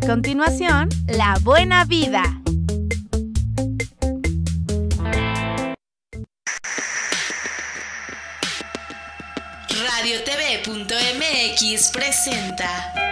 A continuación, la buena vida. RadioTV.mx presenta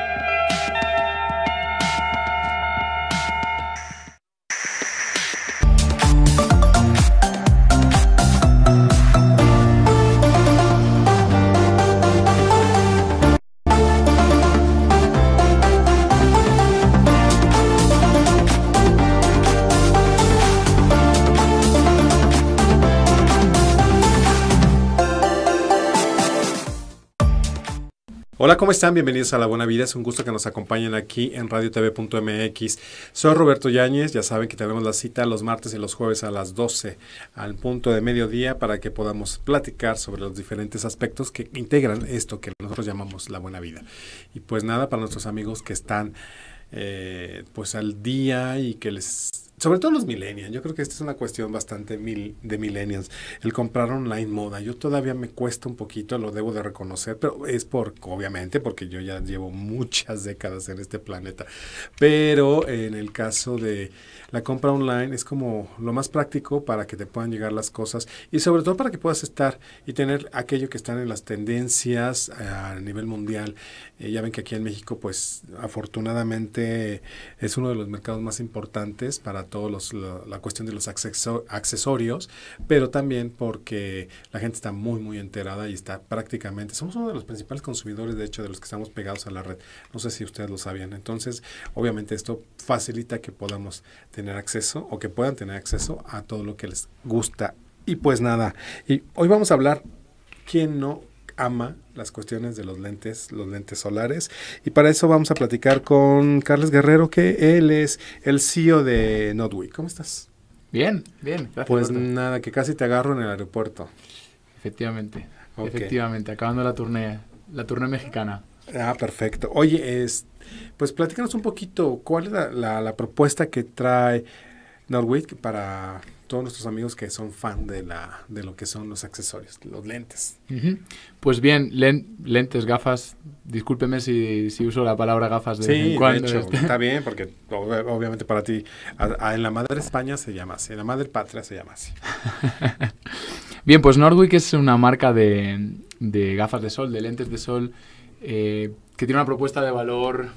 Hola, ¿cómo están? Bienvenidos a La Buena Vida. Es un gusto que nos acompañen aquí en radiotv.mx. Soy Roberto Yáñez. Ya saben que tenemos la cita los martes y los jueves a las 12 al punto de mediodía para que podamos platicar sobre los diferentes aspectos que integran esto que nosotros llamamos La Buena Vida. Y pues nada, para nuestros amigos que están eh, pues al día y que les sobre todo los millennials, yo creo que esta es una cuestión bastante mil, de millennials, el comprar online moda. Yo todavía me cuesta un poquito, lo debo de reconocer, pero es porque obviamente, porque yo ya llevo muchas décadas en este planeta. Pero en el caso de la compra online es como lo más práctico para que te puedan llegar las cosas y sobre todo para que puedas estar y tener aquello que están en las tendencias eh, a nivel mundial. Eh, ya ven que aquí en México, pues afortunadamente es uno de los mercados más importantes para todos la, la, cuestión de los accesorios, pero también porque la gente está muy, muy enterada y está prácticamente, somos uno de los principales consumidores, de hecho, de los que estamos pegados a la red. No sé si ustedes lo sabían. Entonces, obviamente esto facilita que podamos tener acceso o que puedan tener acceso a todo lo que les gusta. Y pues nada, y hoy vamos a hablar quién no ama las cuestiones de los lentes, los lentes solares. Y para eso vamos a platicar con Carles Guerrero, que él es el CEO de Nordwig. ¿Cómo estás? Bien, bien. pues nada, que casi te agarro en el aeropuerto. Efectivamente, efectivamente, acabando la turné, la turné mexicana. Ah, perfecto. Oye, pues platícanos un poquito, ¿cuál es la, propuesta que trae Norwich para todos nuestros amigos que son fan de, la, de lo que son los accesorios, los lentes. Pues bien, lentes, gafas, discúlpeme si, uso la palabra gafas de sí, en este. está bien, porque obviamente para ti, en la madre España se llama así, en la madre patria se llama así. bien, pues Nordwick es una marca de, de, gafas de sol, de lentes de sol, eh, que tiene una propuesta de valor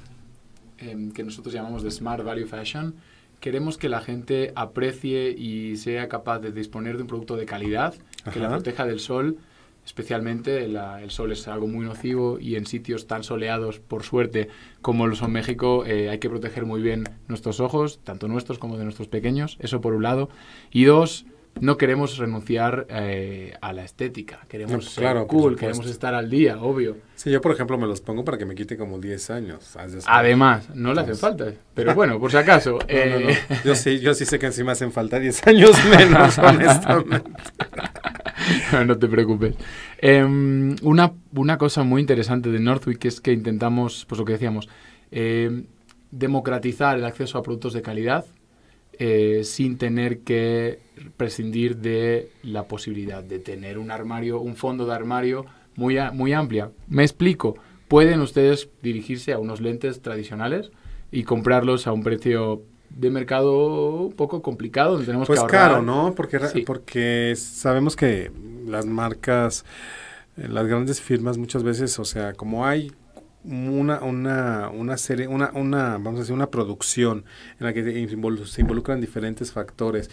em, que nosotros llamamos de Smart Value Fashion queremos que la gente aprecie y sea capaz de disponer de un producto de calidad que la proteja del sol, especialmente el sol es algo muy nocivo y en sitios tan soleados, por suerte, como lo son México, eh, hay que proteger muy bien nuestros ojos, tanto nuestros como de nuestros pequeños, eso por un lado. Y dos, no queremos renunciar eh, a la estética. Queremos ah, ser cool, queremos estar al día, obvio. Sí, yo por ejemplo me los pongo para que me quite como 10 años. Además, no le hacen falta. Pero bueno, por si acaso. Eh. yo, sí, yo sí sé que encima hacen falta 10 años menos, honestamente. no te preocupes. Em, una, una, cosa muy interesante de Northwick es que intentamos, pues lo que decíamos, eh, democratizar el acceso a productos de calidad eh, sin tener que prescindir de la posibilidad de tener un armario, un fondo de armario muy, muy amplia. Me explico, pueden ustedes dirigirse a unos lentes tradicionales y comprarlos a un precio de mercado un poco complicado donde tenemos pues caro, ¿no? Porque, porque sabemos que las marcas, eh, las grandes firmas muchas veces, o sea, como hay una, una, una serie, una, una, vamos a decir, una producción en la que se involucran diferentes factores,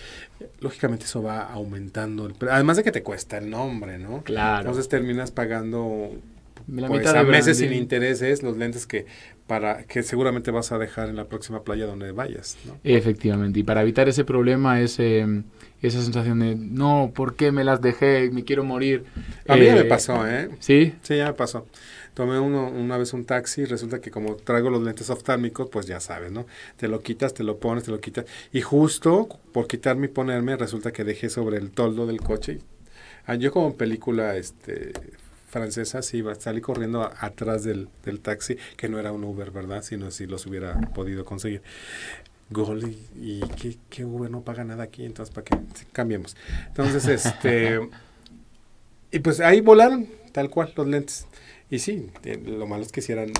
lógicamente eso va aumentando Además de que te cuesta el nombre, ¿no? Claro. Entonces terminas pagando pues, a meses sin intereses los lentes que para que seguramente vas a dejar en la próxima playa donde vayas. Efectivamente, y para evitar ese problema, ese, esa sensación de, no, ¿por qué me las dejé? Me quiero morir. A mí ya me eh, pasó, ¿eh? Sí. Sí, ya me pasó. Tomé uno, una vez un taxi y resulta que como traigo los lentes oftálmicos, pues ya sabes, ¿no? Te lo quitas, te lo pones, te lo quitas. Y justo por quitarme y ponerme, resulta que dejé sobre el toldo del coche. Ah, yo como en película este, francesa, sí, salí corriendo atrás del, taxi, que no era un Uber, ¿verdad? Sino si los hubiera podido conseguir. Gol y, qué Uber no paga nada aquí, entonces para que cambiemos. Entonces, este... Y pues ahí volaron, tal cual, los lentes. Y sí, eh, lo malo es que sí eran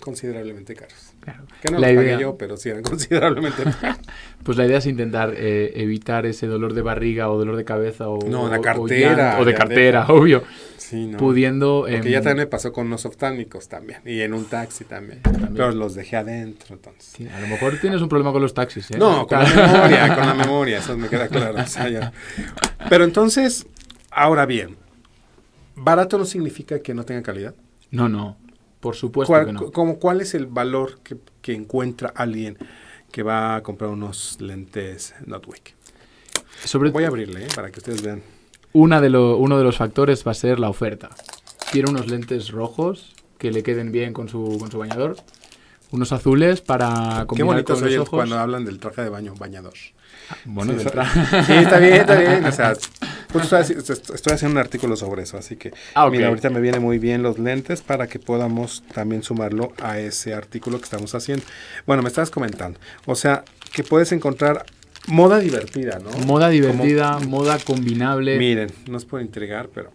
considerablemente caros. Claro. Que no la pagué yo, pero sí eran considerablemente caros. pues la idea es intentar eh, evitar ese dolor de barriga o dolor de cabeza o... No, la cartera. O, de cartera, obvio. Sí, no. Pudiendo... Em, que ya también me pasó con los oftánicos también. Y en un taxi también. Pero los dejé adentro, entonces. a lo mejor tienes un problema con los taxis, ¿eh? No, con la memoria, con la memoria. Eso me queda claro. pero entonces, Ahora bien, barato no significa que no tenga calidad. No, no, por supuesto que no. Como, ¿Cuál es el valor que, encuentra alguien que va a comprar unos lentes Notwick? Sobre Voy a abrirle ¿eh? para que ustedes vean. Una de uno de los factores va a ser la oferta. Quiero unos lentes rojos que le queden bien con su, bañador. Unos azules para combinar Qué con los ojos. cuando hablan del traje de baño, bañador. Bueno, sí, está bien, está bien. O sea, estoy haciendo un artículo sobre eso, así que ah, mira, ahorita me viene muy bien los lentes para que podamos también sumarlo a ese artículo que estamos haciendo. Bueno, me estabas comentando. O sea, que puedes encontrar moda divertida, ¿no? Moda divertida, moda combinable. Miren, no es por entregar pero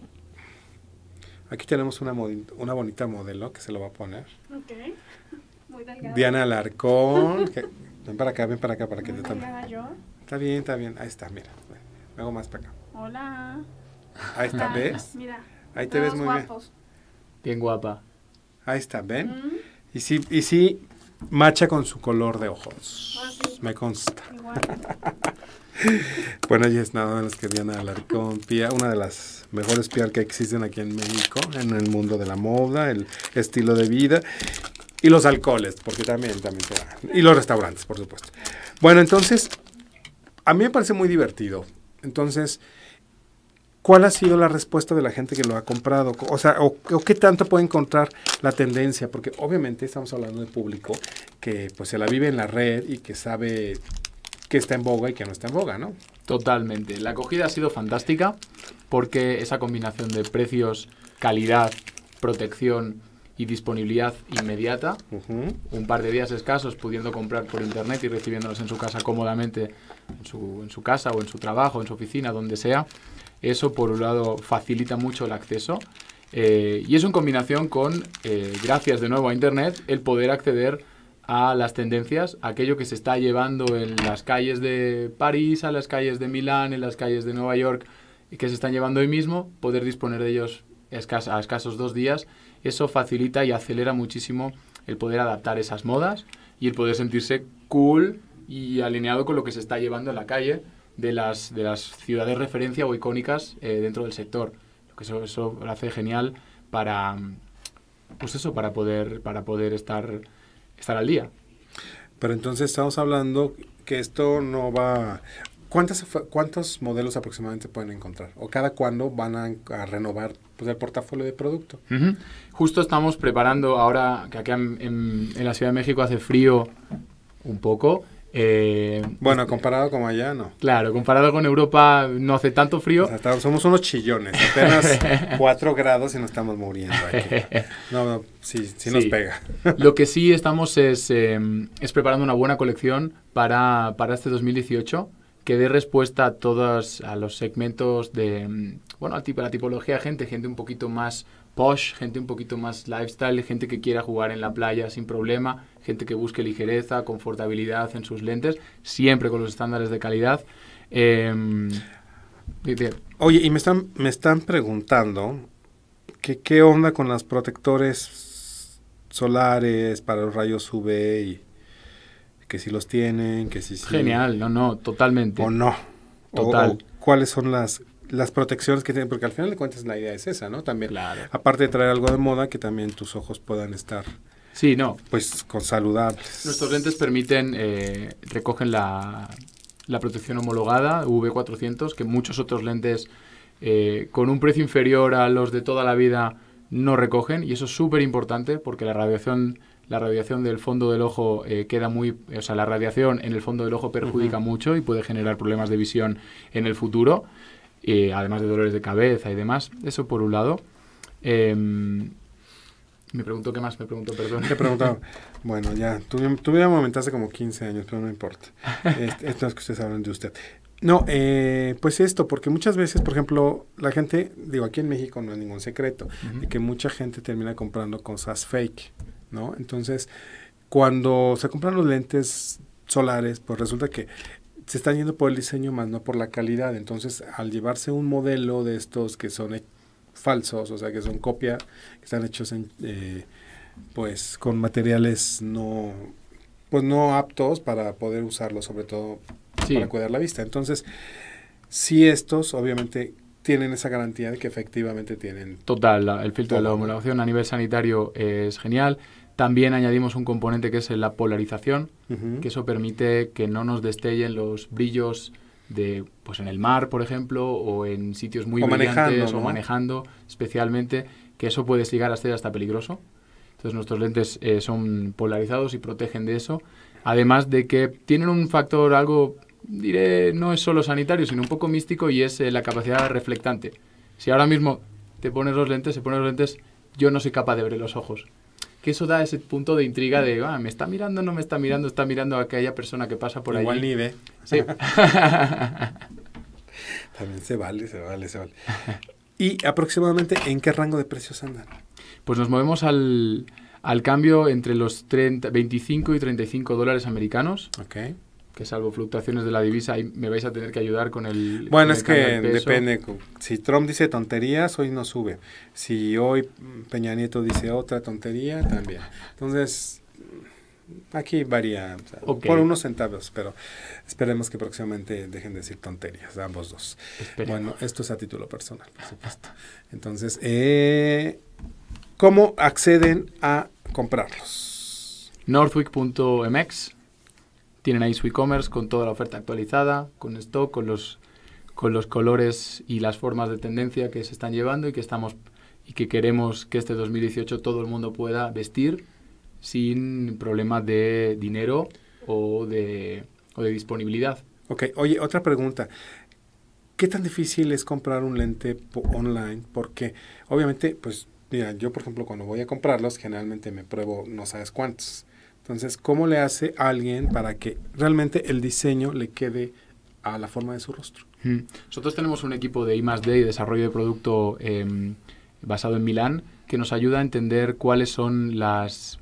aquí tenemos una, una bonita modelo que se lo va a poner. Ok. Muy delgada. Diana Alarcón, Ven para acá, ven para acá para que te tome. Está bien, está bien. Ahí está, mira. Me más para acá. Hola. Ahí está, ¿ves? Mira. Ahí te ves muy bien. Bien guapa. Ahí está, ¿ven? Y sí, y sí, macha con su color de ojos. Ah, Me consta. Igual. bueno, allí es nada menos que Diana Alarcón Pía, una de las mejores PR que existen aquí en México, en el mundo de la moda, el estilo de vida. Y los alcoholes, porque también, también Y los restaurantes, por supuesto. Bueno, entonces, a mí me parece muy divertido. Entonces, ¿cuál ha sido la respuesta de la gente que lo ha comprado? O sea, o, qué tanto puede encontrar la tendencia? Porque obviamente estamos hablando de público que pues se la vive en la red y que sabe que está en boga y que no está en boga, ¿no? Totalmente. La acogida ha sido fantástica porque esa combinación de precios, calidad, protección, y disponibilidad inmediata, un par de días escasos pudiendo comprar por internet y recibiéndolos en su casa cómodamente, en su, casa o en su trabajo, en su oficina, donde sea. Eso, por un lado, facilita mucho el acceso. Eh, y es en combinación con, eh, gracias de nuevo a Internet, el poder acceder a las tendencias, aquello que se está llevando en las calles de París, a las calles de Milán, en las calles de Nueva York, y que se están llevando hoy mismo, poder disponer de ellos a escasos dos días eso facilita y acelera muchísimo el poder adaptar esas modas y el poder sentirse cool y alineado con lo que se está llevando en la calle de las, de las ciudades referencia o icónicas eh, dentro del sector. Lo que eso, eso lo hace genial para, pues eso, para poder, para poder estar, estar al día. Pero entonces estamos hablando que esto no va ¿Cuántos modelos aproximadamente pueden encontrar? ¿O cada cuándo van a, renovar pues, el portafolio de producto? Justo estamos preparando ahora, que acá en, la Ciudad de México hace frío un poco. Eh, bueno, este, comparado con allá, no. Claro, comparado con Europa no hace tanto frío. somos unos chillones, apenas 4 grados y nos estamos muriendo aquí. No, no sí, sí, nos pega. Lo que sí estamos em, es, preparando una buena colección para, para este 2018 que dé respuesta a todos a los segmentos de, mm, bueno, a la tipología gente, gente un poquito más posh, gente un poquito más lifestyle, gente que quiera jugar en la playa sin problema, gente que busque ligereza, confortabilidad en sus lentes, siempre con los estándares de calidad. Em, Oye, y me están, me están preguntando que qué onda con los protectores solares para los rayos UV y que si los tienen, que si... Genial, no, no, totalmente. O no. Total. cuáles son las, las protecciones que tienen, porque al final de cuentas la idea es esa, ¿no? También, claro. aparte de traer algo de moda, que también tus ojos puedan estar... Sí, no. Pues con saludables. Nuestros lentes permiten, eh, recogen la, la protección homologada V400, que muchos otros lentes eh, con un precio inferior a los de toda la vida no recogen, y eso es súper importante porque la radiación la radiación del fondo del ojo eh, queda muy, o sea, la radiación en el fondo del ojo perjudica mucho y puede generar problemas de visión en el futuro, eh, además de dolores de cabeza y demás. Eso por un lado. Em, me pregunto qué más me pregunto, perdón. Te preguntado bueno, ya, tuve un momento hace como 15 años, pero no importa. esto es que ustedes hablan de usted. No, eh, pues esto, porque muchas veces, por ejemplo, la gente, digo, aquí en México no hay ningún secreto, de que mucha gente termina comprando cosas fake. ¿no? Entonces, cuando se compran los lentes solares, pues resulta que se están yendo por el diseño más no por la calidad. Entonces, al llevarse un modelo de estos que son falsos, o sea, que son copia, que están hechos en, eh, pues con materiales no pues no aptos para poder usarlos, sobre todo para cuidar la vista. Entonces, si estos obviamente tienen esa garantía de que efectivamente tienen. Total, el filtro de la homologación a nivel sanitario es genial. También añadimos un componente que es la polarización, que eso permite que no nos destellen los brillos de pues en el mar, por ejemplo, o en sitios muy brillantes o manejando, especialmente, que eso puede llegar a ser hasta peligroso. Entonces nuestros lentes eh, son polarizados y protegen de eso. Además de que tienen un factor algo diré, no es solo sanitario, sino un poco místico y es eh, la capacidad reflectante. Si ahora mismo te pones los lentes, se ponen los lentes, yo no soy capaz de abrir los ojos. Que eso da ese punto de intriga de, ah, me está mirando, no me está mirando, está mirando a aquella persona que pasa por ahí. Igual ni ve. Sí. También se vale, se vale, se vale. ¿Y aproximadamente en qué rango de precios andan? Pues nos movemos al, al cambio entre los 30, 25 y 35 dólares americanos. Ok que salvo fluctuaciones de la divisa, ahí me vais a tener que ayudar con el... Bueno, es que depende. Si Trump dice tonterías, hoy no sube. Si hoy Peña Nieto dice otra tontería, también. Entonces, aquí varía por unos centavos, pero esperemos que próximamente dejen de decir tonterías, ambos dos. Bueno, esto es a título personal, por supuesto. Entonces, eh, ¿cómo acceden a comprarlos? Northwick.mx tienen ahí su e-commerce con toda la oferta actualizada, con stock, con los, con los colores y las formas de tendencia que se están llevando y que, estamos, y que queremos que este 2018 todo el mundo pueda vestir sin problemas de dinero o de, disponibilidad. Ok, oye, otra pregunta. ¿Qué tan difícil es comprar un lente online? Porque obviamente, pues, mira, yo por ejemplo cuando voy a comprarlos, generalmente me pruebo no sabes cuántos. Entonces, ¿cómo le hace a alguien para que realmente el diseño le quede a la forma de su rostro? Mm. Nosotros tenemos un equipo de I +D y desarrollo de producto em, basado en Milán que nos ayuda a entender cuáles son las,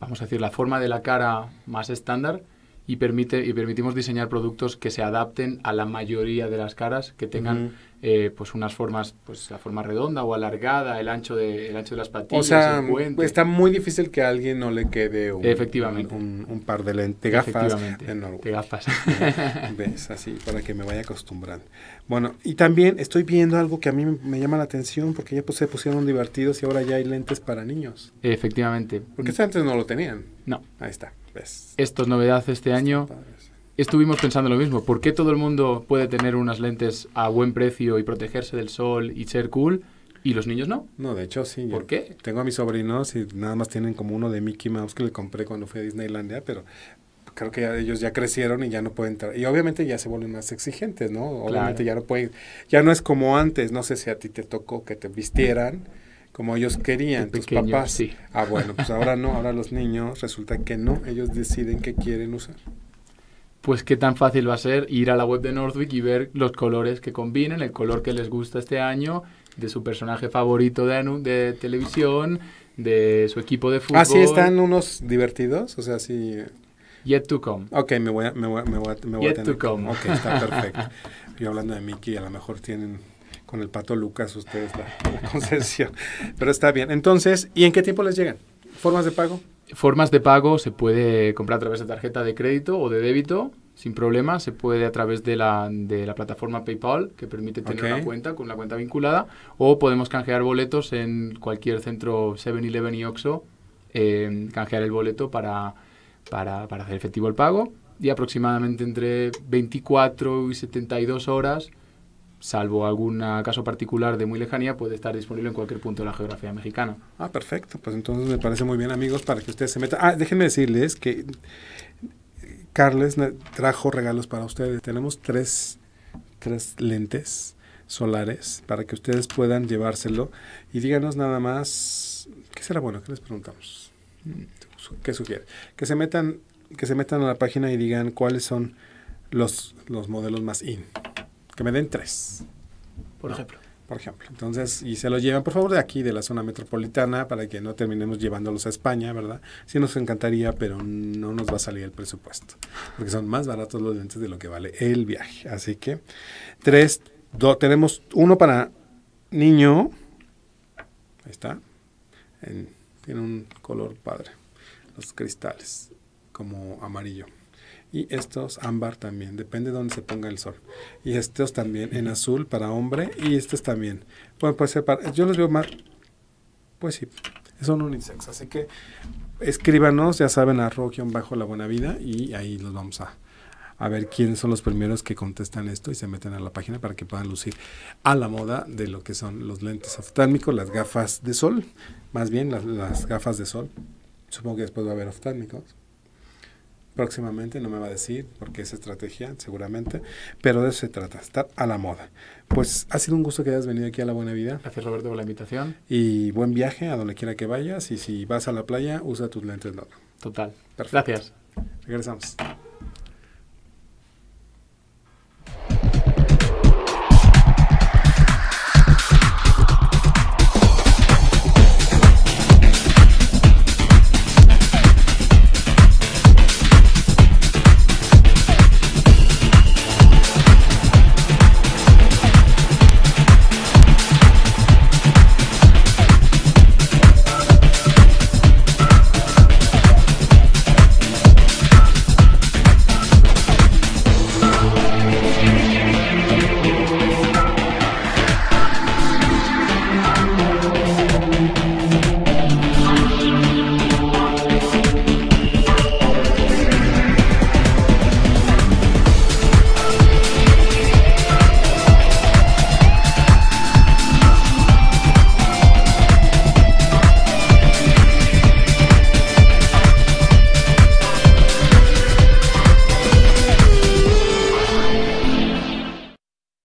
vamos a decir, la forma de la cara más estándar y, permite, y permitimos diseñar productos que se adapten a la mayoría de las caras, que tengan eh, pues unas formas, pues la forma redonda o alargada, el ancho de, el ancho de las patillas. O sea, pues está muy difícil que a alguien no le quede un, Efectivamente. un, par de, lentes de gafas. gafas. ¿Ves? Así, para que me vaya acostumbrando. Bueno, y también estoy viendo algo que a mí me llama la atención, porque ya pues, se pusieron divertidos y ahora ya hay lentes para niños. Efectivamente. Porque antes no lo tenían. No. Ahí está. Esto es novedad este año. Estuvimos pensando lo mismo. ¿Por qué todo el mundo puede tener unas lentes a buen precio y protegerse del sol y ser cool? ¿Y los niños no? No, de hecho sí. ¿Por qué? Tengo a mis sobrinos y nada más tienen como uno de Mickey Mouse que le compré cuando fui a Disneylandia, ¿eh? pero creo que ellos ya crecieron y ya no pueden entrar. Y obviamente ya se vuelven más exigentes, ¿no? Obviamente ya no pueden, ya no es como antes, no sé si a ti te tocó que te vistieran como ellos querían, tus papás. Sí. Ah, bueno, pues ahora no, ahora los niños resulta que no, ellos deciden qué quieren usar. Pues qué tan fácil va a ser ir a la web de Northwick y ver los colores que combinen, el color que les gusta este año, de su personaje favorito de, de televisión, de su equipo de ah, fútbol. Así están unos divertidos, o sea, sí. Yet to come. Ok, me voy a, me voy me voy Yet to come. Ok, está perfecto. Yo hablando de Mickey, a lo mejor tienen con el pato Lucas ustedes la, la concesión. Pero está bien. Entonces, ¿y en qué tiempo les llegan? ¿Formas de pago? Formas de pago se puede comprar a través de tarjeta de crédito o de débito sin problema. Se puede a través de la, plataforma PayPal, que permite tener una cuenta con la cuenta vinculada, o podemos canjear boletos en cualquier centro 7-Eleven y Oxo, em, canjear el boleto para, para, para, hacer efectivo el pago. Y aproximadamente entre 24 y 72 horas salvo algún caso particular de muy lejanía, puede estar disponible en cualquier punto de la geografía mexicana. Ah, perfecto. Pues entonces me parece muy bien, amigos, para que ustedes se metan. Ah, déjenme decirles que Carles trajo regalos para ustedes. Tenemos tres, lentes solares para que ustedes puedan llevárselo y díganos nada más qué será bueno, qué les preguntamos. ¿Qué sugiere? Que se metan que se metan a la página y digan cuáles son los, los modelos más in que me den tres. Por ejemplo. Por ejemplo. Entonces, y se los llevan, por favor, de aquí, de la zona metropolitana, para que no terminemos llevándolos a España, ¿verdad? Sí nos encantaría, pero no nos va a salir el presupuesto, porque son más baratos los lentes de lo que vale el viaje. Así que, tres, dos, tenemos uno para niño, ahí está, tiene un color padre, los cristales, como amarillo y estos ámbar también, depende de dónde se ponga el sol. Y estos también en azul para hombre y estos también. Bueno, pues yo los veo más, pues sí, son unisex, así que escríbanos, ya saben, a bajo la buena vida y ahí los vamos a, ver quiénes son los primeros que contestan esto y se meten a la página para que puedan lucir a la moda de lo que son los lentes oftálmicos, las gafas de sol, más bien las, las gafas de sol. Supongo que después va a haber oftálmicos próximamente, no me va a decir, porque es estrategia seguramente, pero de eso se trata, estar a la moda. Pues ha sido un gusto que hayas venido aquí a La Buena Vida. Gracias Roberto por la invitación. Y buen viaje a donde quiera que vayas y si vas a la playa, usa tus lentes de Total. Perfecto. Gracias. Regresamos.